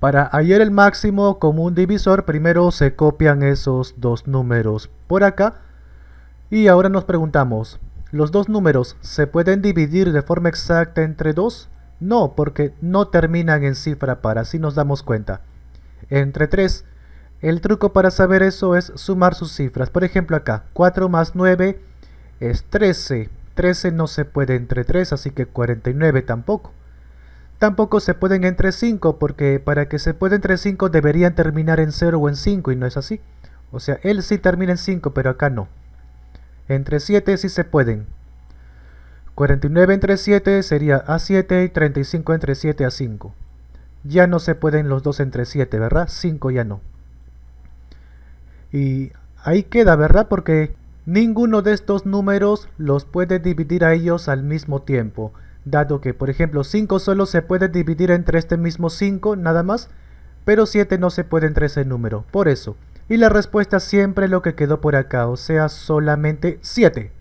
Para hallar el máximo común divisor, primero se copian esos dos números por acá. Y ahora nos preguntamos, ¿los dos números se pueden dividir de forma exacta entre dos? No, porque no terminan en cifra para, si nos damos cuenta. Entre 3, el truco para saber eso es sumar sus cifras. Por ejemplo acá, 4 más 9 es 13. 13 no se puede entre 3, así que 49 tampoco. Tampoco se pueden entre 5 porque para que se pueda entre 5 deberían terminar en 0 o en 5 y no es así. O sea, él sí termina en 5 pero acá no. Entre 7 sí se pueden. 49 entre 7 sería A7 y 35 entre 7 a 5. Ya no se pueden los dos entre 7, ¿verdad? 5 ya no. Y ahí queda, ¿verdad? Porque ninguno de estos números los puede dividir a ellos al mismo tiempo dado que por ejemplo 5 solo se puede dividir entre este mismo 5 nada más, pero 7 no se puede entre ese número, por eso. Y la respuesta siempre es lo que quedó por acá, o sea solamente 7.